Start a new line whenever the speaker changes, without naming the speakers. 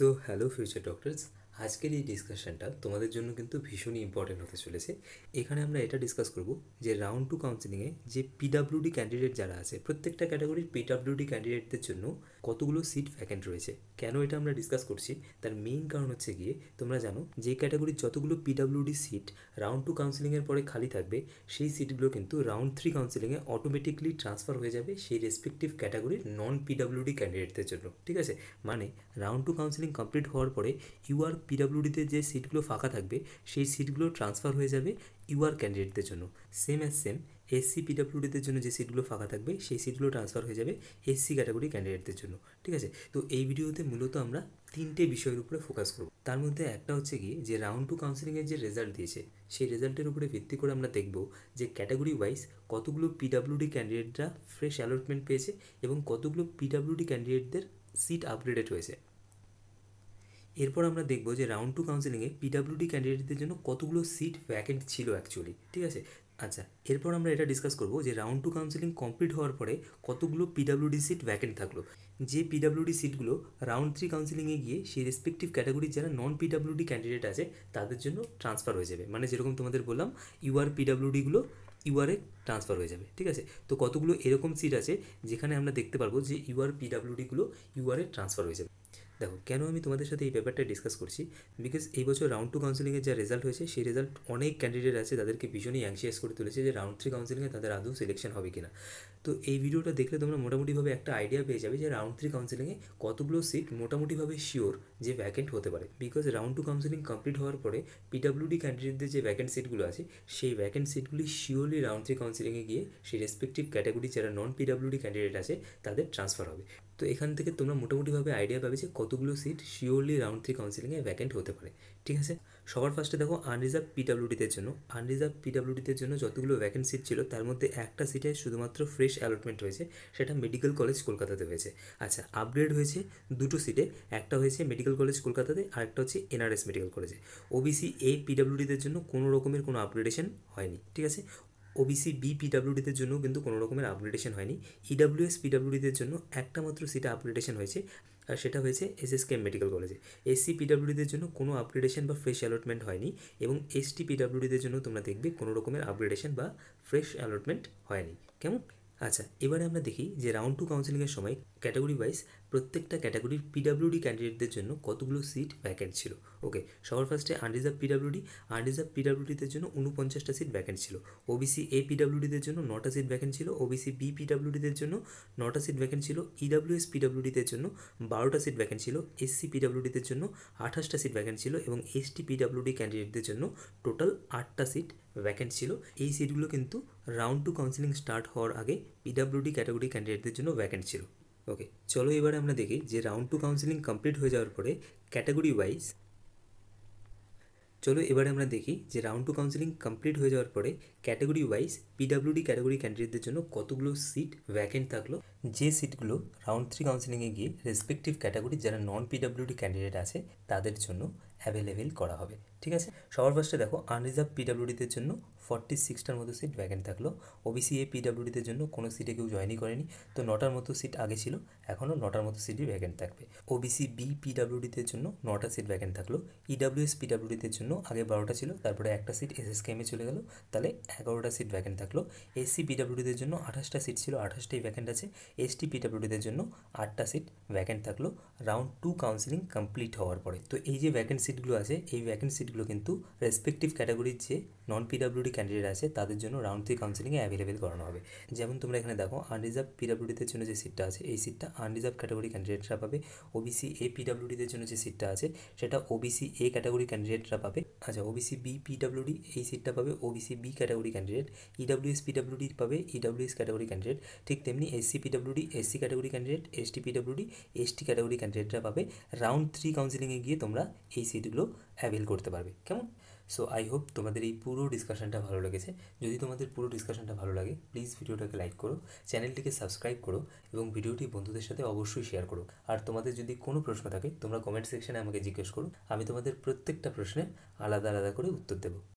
So hello future doctors আজকের এই ডিসকাশনটা তোমাদের জন্য কিন্তু ভীষণই ইম্পর্টেন্ট হতে চলেছে এখানে আমরা এটা ডিসকাস করব যে রাউন্ড টু কাউন্সিলিংয়ে যে পিডাব্লিউডি ক্যান্ডিডেট যারা আছে প্রত্যেকটা ক্যাটাগরির পিডাব্লিউডি ক্যান্ডিডেটদের জন্য কতগুলো সিট ভ্যাকেন্ট রয়েছে কেন এটা আমরা ডিসকাস করছি তার মেইন কারণ হচ্ছে গিয়ে তোমরা জানো যে ক্যাটাগরির যতগুলো পিডাব্লিউডি সিট রাউন্ড টু কাউন্সিলিংয়ের পরে খালি থাকবে সেই সিটগুলো কিন্তু রাউন্ড থ্রি কাউন্সিলিংয়ে অটোমেটিকলি ট্রান্সফার হয়ে যাবে সেই রেসপেক্টিভ ক্যাটাগরির নন পিডাব্লিউডি ক্যান্ডিডেটদের জন্য ঠিক আছে মানে রাউন্ড টু কাউন্সিলিং কমপ্লিট হওয়ার পরে ইউ আর পিডাব্লিউডিতে যে সিটগুলো ফাঁকা থাকবে সেই সিটগুলো ট্রান্সফার হয়ে যাবে ইউআর ক্যান্ডিডেটদের জন্য সেম অ্যাজ সেম এসসি পিডাব্লিউডিদের জন্য যে সিটগুলো ফাঁকা থাকবে সেই সিটগুলো ট্রান্সফার হয়ে যাবে এসসি ক্যাটাগরি ক্যান্ডিডেটদের জন্য ঠিক আছে তো এই ভিডিওতে মূলত আমরা তিনটে বিষয়ের উপরে ফোকাস করব তার মধ্যে একটা হচ্ছে কি যে রাউন্ড টু কাউন্সিলিংয়ের যে রেজাল্ট দিয়েছে সেই রেজাল্টের উপরে ভিত্তি করে আমরা দেখব যে ক্যাটাগরি ওয়াইজ কতগুলো পিডাব্লিউডি ক্যান্ডিডেটরা ফ্রেশ অ্যালটমেন্ট পেয়েছে এবং কতগুলো পিডাব্লিউডি ক্যান্ডিডেটদের সিট আপগ্রেডেড হয়েছে এরপর আমরা দেখব যে রাউন্ড টু কাউন্সিলিংয়ে পিডাব্লিউডি ক্যান্ডিডেটদের জন্য কতগুলো সিট ভ্যাকেন্ট ছিল অ্যাকচুয়ালি ঠিক আছে আচ্ছা এরপর আমরা এটা ডিসকাস করব যে রাউন্ড টু কাউন্সিলিং কমপ্লিট হওয়ার পরে কতগুলো পিডাব্লিউডি সিট ভ্যাকেন্ট থাকলো যে পিডাব্লিউডি সিটগুলো রাউন্ড থ্রি কাউন্সিলিংয়ে গিয়ে সেই রেসপেক্টিভ ক্যাটাগরির যারা নন পিডাব্লিউডি ক্যান্ডিডেট আছে তাদের জন্য ট্রান্সফার হয়ে যাবে মানে যেরকম তোমাদের বললাম ইউআর পিডাব্লিউডিগুলো ইউআরে ট্রান্সফার হয়ে যাবে ঠিক আছে তো কতগুলো এরকম সিট আছে যেখানে আমরা দেখতে পারবো যে ইউআর পিডাব্লিউডিগুলো ইউআরে ট্রান্সফার হয়ে যাবে দেখো কেন আমি তোমাদের সাথে এই ব্যাপারটা ডিসকাস করছি বিকজ এই বছর রাউন্ড টু কাউন্সিলিংয়ের যা রেজাল্ট হয়েছে সেই রেজাল্ট অনেক ক্যান্ডিডেট আছে তাদেরকে ভীষণই অ্যাংশিয়াস করে তুলেছে যে রাউন্ড থ্রি কাউন্সিলিংয়ে তাদের আদৌ সিলেকশন হবে কিনা তো এই ভিডিওটা দেখলে তোমরা মোটামুটিভাবে একটা আইডিয়া পেয়ে যাবে যে রাউন্ড থ্রি কাউন্সিলিংয়ে কতগুলো সিট মোটামুটিভাবে শিওর যে ভ্যাকেন্ট হতে পারে because round two counselling complete হওয়ার পরে পিডাব্লিউডি ক্যান্ডিডেটদের যে ভ্যাকেন্ট সিটগুলো আছে সেই ভ্যাকেন্ট সিটগুলি শিওরলি রাউন্ড থ্রি কাউন্সিলিংয়ে গিয়ে সেই রেসপেক্টিভ ক্যাটাগরি যারা নন পিডাব্লিউডি ক্যান্ডিডেট আছে তাদের ট্রান্সফার হবে তো এখান থেকে তোমরা মোটামুটিভাবে আইডিয়া পাবে যে কতগুলো সিট শিওরলি রাউন্ড থ্রি কাউন্সিলিংয়ে ভ্যাকেন্ট হতে পারে ঠিক আছে সবার ফার্স্টে দেখো আনরিজার্ভ পিডাব্লিউডিদের জন্য আনরিজার্ভ পিডাব্লিউডিদের জন্য যতগুলো ভ্যাকেন্ট সিট ছিল তার মধ্যে একটা সিটে শুধুমাত্র ফ্রেশ অ্যালটমেন্ট হয়েছে সেটা মেডিকেল কলেজ কলকাতাতে হয়েছে আচ্ছা আপগ্রেড হয়েছে দুটো সিটে একটা হয়েছে মেডিকেল কলেজ কলকাতাতে আর একটা হচ্ছে এনআরএস মেডিকেল কলেজে ওবিসি এ পিডাব্লিউডিদের জন্য কোনো রকমের কোনো আপগ্রেডেশন হয়নি ঠিক আছে ওবিসি বি পিডাব্লিউডিদের জন্য কিন্তু কোনো রকমের আপগ্রেডেশন হয়নি ইডাব্লিউএস e পিডাব্লিউডিদের জন্য একটা মাত্র সিটে আপগ্রেডেশন হয়েছে আর সেটা হয়েছে এস এস এসএসকেএম মেডিকেল কলেজে এসসি পিডাব্লিউডিদের জন্য কোনো আপগ্রেডেশন বা ফ্রেশ অ্যালটমেন্ট হয়নি এবং এস এসটি পিডাব্লিউডিদের জন্য তোমরা দেখবে কোনো রকমের আপগ্রেডেশন বা ফ্রেশ অ্যালটমেন্ট হয়নি কেমন আচ্ছা এবারে আমরা দেখি যে রাউন্ড টু কাউন্সিলিংয়ের সময় ক্যাটাগরি ওয়াইজ প্রত্যেকটা ক্যাটাগরির পিডাব্লিউডি ক্যান্ডিডেটদের জন্য কতগুলো সিট ভ্যাকেন্ট ছিল ওকে সবার ফার্স্টে আনরিজার্ভ পিডাব্লিউডি আনরিজার্ভ পিডাব্লিউডিদের জন্য উনপঞ্চাশটা সিট ভ্যাকেন্ট ছিল ওবিসি এ পিডাব্লিউডিদের জন্য নটা সিট ভ্যাকেন্ট ছিল ওবিসি বি পিডাব্লিউডিদের জন্য নটা সিট ভ্যাকেন্ট ছিল ইডাব্লিউএস e পিডাব্লিউডিদের জন্য বারোটা সিট ভ্যাকেন্ট ছিল এসসি পিডাব্লিউডিদের জন্য আঠাশটা সিট ভ্যাকেন্ট ছিল এবং এসটি পিডাব্লিউডি ক্যান্ডিডেটদের জন্য টোটাল আটটা সিট ভ্যাকেন্ট ছিল এই সিটগুলো কিন্তু রাউন্ড টু কাউন্সিলিং স্টার্ট হওয়ার আগে পিডাব্লিউডি ক্যাটাগরি ক্যান্ডিডেটদের জন্য ভ্যাকেন্ট ছিল ওকে চলো এবার আমরা দেখি যে রাউন্ড টু কাউন্সিলিং কমপ্লিট হয়ে যাওয়ার পরে ক্যাটাগরি ওয়াইজ চলো এবারে আমরা দেখি যে রাউন্ড টু কাউন্সিলিং কমপ্লিট হয়ে যাওয়ার পরে ক্যাটাগরি ওয়াইজ পিডাব্লিউডি ক্যাটাগরি ক্যান্ডিডেটদের জন্য কতগুলো সিট ভ্যাকেন্ট থাকলো যে সিটগুলো রাউন্ড থ্রি কাউন্সিলিংয়ে গিয়ে রেসপেক্টিভ ক্যাটাগরি যারা নন পিডাব্লিউডি ক্যান্ডিডেট আছে তাদের জন্য অ্যাভেলেবেল করা হবে ঠিক আছে সবার ফার্স্টে দেখো আনরিজার্ভ পিডাব্লিউডিতে জন্য ফর্টি সিক্সটার মতো সিট ভ্যাকেন্ট থাকলো ওবিসি এ পিডাব্লিউডিতে জন্য কোনো সিটে কেউ জয়েনই করেনি তো নটার মতো সিট আগে ছিল এখনও নটার মতো সিটই ভ্যাকেন্ট থাকবে ওবিসি বি পিডাব্লিউডিতে জন্য নটা সিট ভ্যাকেন্ট থাকলো ইডাব্লিউএস e পিডাব্লিউডিতে জন্য আগে বারোটা ছিল তারপরে একটা সিট এস এস কেমে চলে গেল তাহলে এগারোটা সিট ভ্যাকেন্ট থাকলো এসসি পিডাব্লিউডিতে জন্য আঠাশটা সিট ছিল আঠাশটাই ভ্যাকেন্ট আছে এসটি পিডাব্লিউডিদের জন্য আটটা সিট ভ্যাকেন্ট থাকলো রাউন্ড টু কাউন্সিলিং কমপ্লিট হওয়ার পরে তো এই যে ভ্যাকেন্ট সিটগুলো আছে এই ভ্যাকেন্ট সিটগুলো কিন্তু রেসপেক্টিভ ক্যাটাগরির যে নন পিডাব্লিউডি ক্যান্ডিডেট আছে তাদের জন্য রাউন্ড থ্রি কাউন্সিলিংয়ে অ্যাভেলেবেল করানো হবে যেমন তোমরা এখানে দেখো আনরিজার্ভ পিডাব্লিউডিদের জন্য যে সিটটা আছে এই সিটটা আনরিজার্ভ ক্যাটাগরি ক্যান্ডিডেটরা পাবে ওবিসি এ পিডাব্লিউডিদের জন্য যে সিটটা আছে সেটা ওবিসি এ ক্যাটাগরি ক্যান্ডিডেটরা পাবে আচ্ছা ওবিসি বি পিডাব্লিউডি এই সিটটা পাবে OBC B category candidate EWS PWD পাবে ইডাব্লিউএস ক্যাটাগরি ক্যান্ডিডেট ঠিক তেমনি SC PWD SC category candidate ST PWD ST category ক্যান্ডিডেটরা পাবে রাউন্ড থ্রি কাউন্সিলিংয়ে গিয়ে তোমরা এই সিট সিটগুলো অ্যাভেল করতে পারবে কেমন সো আই হোপ তোমাদের এই পুরো ডিসকাশনটা ভালো লেগেছে যদি তোমাদের পুরো ডিসকাশনটা ভালো লাগে প্লিজ ভিডিওটাকে লাইক করো চ্যানেলটিকে সাবস্ক্রাইব করো এবং ভিডিওটি বন্ধুদের সাথে অবশ্যই শেয়ার করো আর তোমাদের যদি কোনো প্রশ্ন থাকে তোমরা কমেন্ট সেকশানে আমাকে জিজ্ঞেস করো আমি তোমাদের প্রত্যেকটা প্রশ্নের আলাদা আলাদা করে উত্তর দেবো